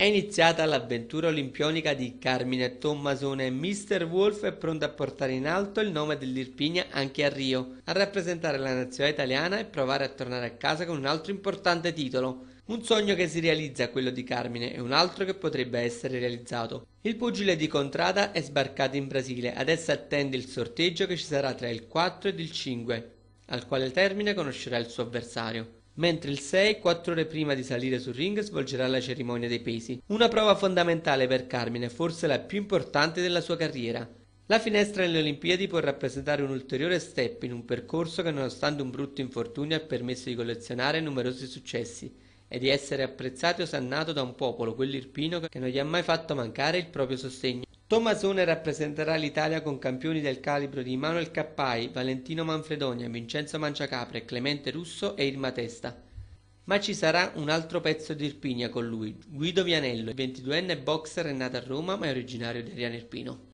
È iniziata l'avventura olimpionica di Carmine Tommasone, e Mr. Wolf è pronto a portare in alto il nome dell'Irpinia anche a Rio, a rappresentare la nazionale italiana e provare a tornare a casa con un altro importante titolo. Un sogno che si realizza quello di Carmine e un altro che potrebbe essere realizzato. Il pugile di Contrada è sbarcato in Brasile, adesso attende il sorteggio che ci sarà tra il 4 ed il 5, al quale termine conoscerà il suo avversario mentre il 6, 4 ore prima di salire sul ring, svolgerà la cerimonia dei pesi. Una prova fondamentale per Carmine, forse la più importante della sua carriera. La finestra nelle Olimpiadi può rappresentare un ulteriore step in un percorso che nonostante un brutto infortunio ha permesso di collezionare numerosi successi e di essere apprezzato e osannato da un popolo, quello irpino, che non gli ha mai fatto mancare il proprio sostegno. Tommasone rappresenterà l'Italia con campioni del calibro di Manuel Cappai, Valentino Manfredonia, Vincenzo Manciacapre, Clemente Russo e Irma Testa. Ma ci sarà un altro pezzo di Irpinia con lui, Guido Vianello, 22enne boxer è nato a Roma ma è originario di Ariano Irpino.